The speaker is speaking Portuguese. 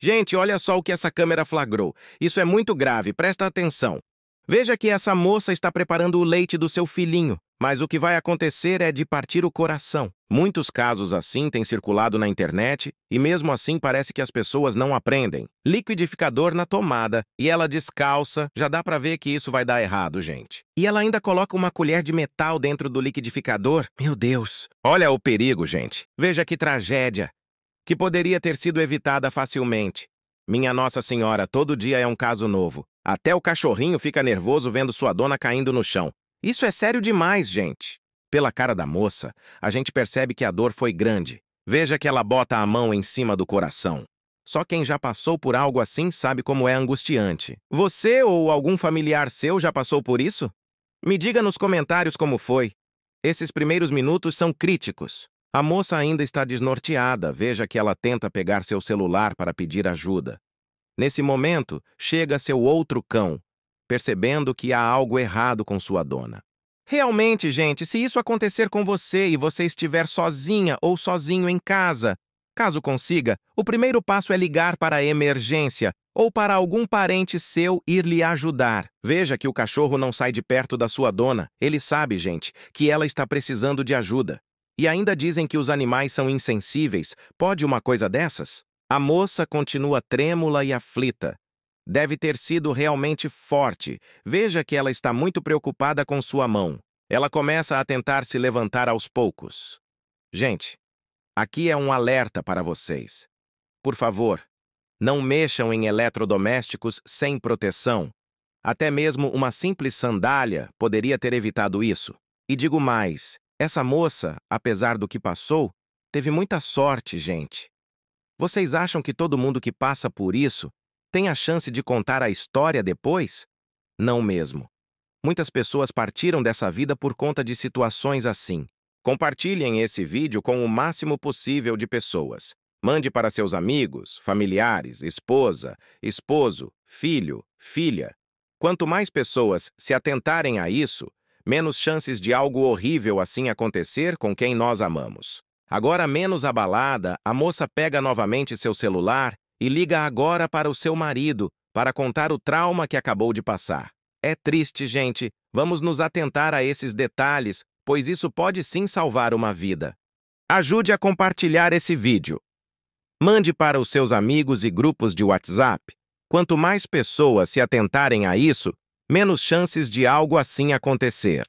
Gente, olha só o que essa câmera flagrou. Isso é muito grave, presta atenção. Veja que essa moça está preparando o leite do seu filhinho, mas o que vai acontecer é de partir o coração. Muitos casos assim têm circulado na internet e mesmo assim parece que as pessoas não aprendem. Liquidificador na tomada e ela descalça, já dá para ver que isso vai dar errado, gente. E ela ainda coloca uma colher de metal dentro do liquidificador. Meu Deus! Olha o perigo, gente. Veja que tragédia que poderia ter sido evitada facilmente. Minha Nossa Senhora, todo dia é um caso novo. Até o cachorrinho fica nervoso vendo sua dona caindo no chão. Isso é sério demais, gente. Pela cara da moça, a gente percebe que a dor foi grande. Veja que ela bota a mão em cima do coração. Só quem já passou por algo assim sabe como é angustiante. Você ou algum familiar seu já passou por isso? Me diga nos comentários como foi. Esses primeiros minutos são críticos. A moça ainda está desnorteada, veja que ela tenta pegar seu celular para pedir ajuda. Nesse momento, chega seu outro cão, percebendo que há algo errado com sua dona. Realmente, gente, se isso acontecer com você e você estiver sozinha ou sozinho em casa, caso consiga, o primeiro passo é ligar para a emergência ou para algum parente seu ir lhe ajudar. Veja que o cachorro não sai de perto da sua dona. Ele sabe, gente, que ela está precisando de ajuda. E ainda dizem que os animais são insensíveis. Pode uma coisa dessas? A moça continua trêmula e aflita. Deve ter sido realmente forte. Veja que ela está muito preocupada com sua mão. Ela começa a tentar se levantar aos poucos. Gente, aqui é um alerta para vocês. Por favor, não mexam em eletrodomésticos sem proteção. Até mesmo uma simples sandália poderia ter evitado isso. E digo mais, essa moça, apesar do que passou, teve muita sorte, gente. Vocês acham que todo mundo que passa por isso tem a chance de contar a história depois? Não mesmo. Muitas pessoas partiram dessa vida por conta de situações assim. Compartilhem esse vídeo com o máximo possível de pessoas. Mande para seus amigos, familiares, esposa, esposo, filho, filha. Quanto mais pessoas se atentarem a isso, menos chances de algo horrível assim acontecer com quem nós amamos. Agora menos abalada, a moça pega novamente seu celular e liga agora para o seu marido para contar o trauma que acabou de passar. É triste, gente. Vamos nos atentar a esses detalhes, pois isso pode sim salvar uma vida. Ajude a compartilhar esse vídeo. Mande para os seus amigos e grupos de WhatsApp. Quanto mais pessoas se atentarem a isso, menos chances de algo assim acontecer.